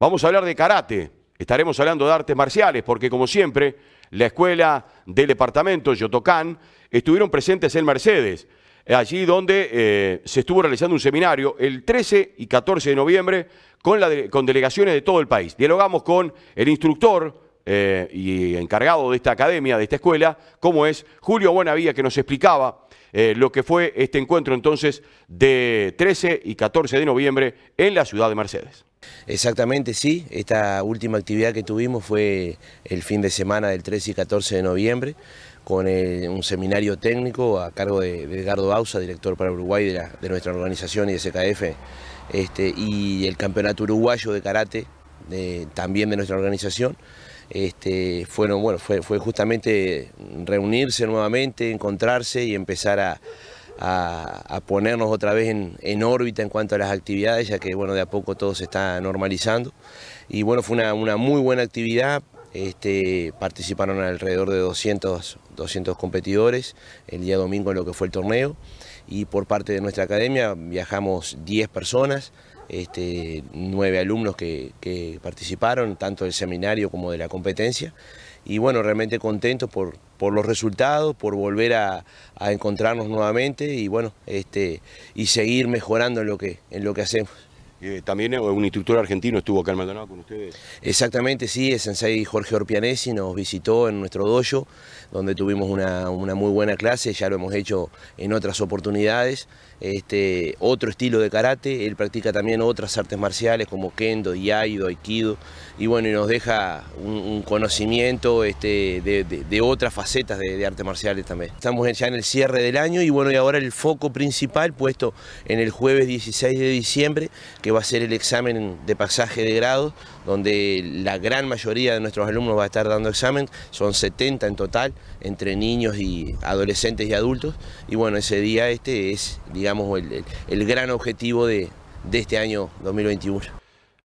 Vamos a hablar de karate. Estaremos hablando de artes marciales, porque como siempre, la escuela del departamento Yotocán estuvieron presentes en Mercedes, allí donde eh, se estuvo realizando un seminario el 13 y 14 de noviembre con, la con delegaciones de todo el país. Dialogamos con el instructor eh, y encargado de esta academia, de esta escuela, como es Julio Buenavía, que nos explicaba eh, lo que fue este encuentro entonces de 13 y 14 de noviembre en la ciudad de Mercedes. Exactamente, sí. Esta última actividad que tuvimos fue el fin de semana del 13 y 14 de noviembre con un seminario técnico a cargo de, Edgardo Bausa, director para Uruguay de, nuestra organización y de SKF, este, y el Campeonato Uruguayo de Karate, también de nuestra organización. Este, fueron, bueno, fue justamente reunirse nuevamente, encontrarse y empezar a, a, ponernos otra vez en, órbita en cuanto a las actividades, ya que bueno, de a poco todo se está normalizando. Y bueno, fue una, muy buena actividad, este, participaron alrededor de 200, 200 competidores el día domingo en lo que fue el torneo y por parte de nuestra academia viajamos 10 personas, este, 9 alumnos que, que participaron tanto del seminario como de la competencia y bueno, realmente contento por, los resultados, por volver a, a, encontrarnos nuevamente y bueno, este, y seguir mejorando lo que, en lo que hacemos. Eh, también eh, un instructor argentino estuvo acá en Maldonado con ustedes. Exactamente, sí, es Sensei Jorge Orpianesi, nos visitó en nuestro dojo, donde tuvimos una, muy buena clase, ya lo hemos hecho en otras oportunidades. Este, otro estilo de karate, él practica también otras artes marciales como kendo, iaido, aikido, y bueno, y nos deja un, conocimiento este, de, otras facetas de, de, artes marciales también. Estamos ya en el cierre del año y bueno, y ahora el foco principal puesto en el jueves 16 de diciembre, que que va a ser el examen de pasaje de grado, donde la gran mayoría de nuestros alumnos va a estar dando examen, son 70 en total, entre niños y adolescentes y adultos, y bueno, ese día este es, digamos, el, gran objetivo de este año 2021.